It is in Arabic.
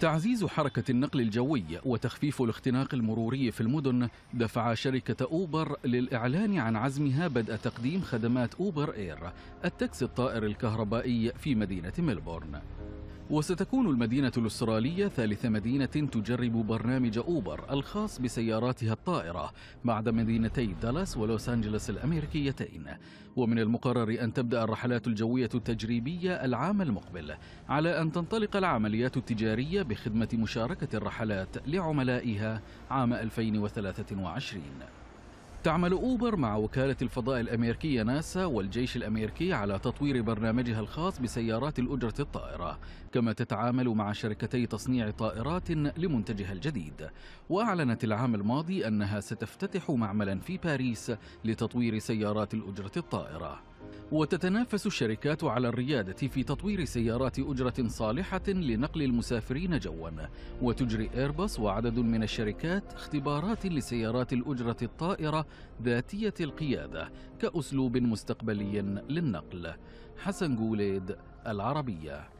تعزيز حركة النقل الجوي وتخفيف الاختناق المروري في المدن دفع شركة أوبر للإعلان عن عزمها بدء تقديم خدمات أوبر إير التاكسي الطائر الكهربائي في مدينة ملبورن وستكون المدينة الأسترالية ثالث مدينة تجرب برنامج أوبر الخاص بسياراتها الطائرة بعد مدينتي دالاس ولوس أنجلوس الأمريكيتين ومن المقرر أن تبدأ الرحلات الجوية التجريبية العام المقبل على أن تنطلق العمليات التجارية بخدمة مشاركة الرحلات لعملائها عام 2023 تعمل أوبر مع وكالة الفضاء الأمريكية ناسا والجيش الأمريكي على تطوير برنامجها الخاص بسيارات الأجرة الطائرة كما تتعامل مع شركتي تصنيع طائرات لمنتجها الجديد وأعلنت العام الماضي أنها ستفتتح معملا في باريس لتطوير سيارات الأجرة الطائرة وتتنافس الشركات على الريادة في تطوير سيارات أجرة صالحة لنقل المسافرين جوا وتجري إيرباص وعدد من الشركات اختبارات لسيارات الأجرة الطائرة ذاتية القيادة كأسلوب مستقبلي للنقل حسن جوليد العربيه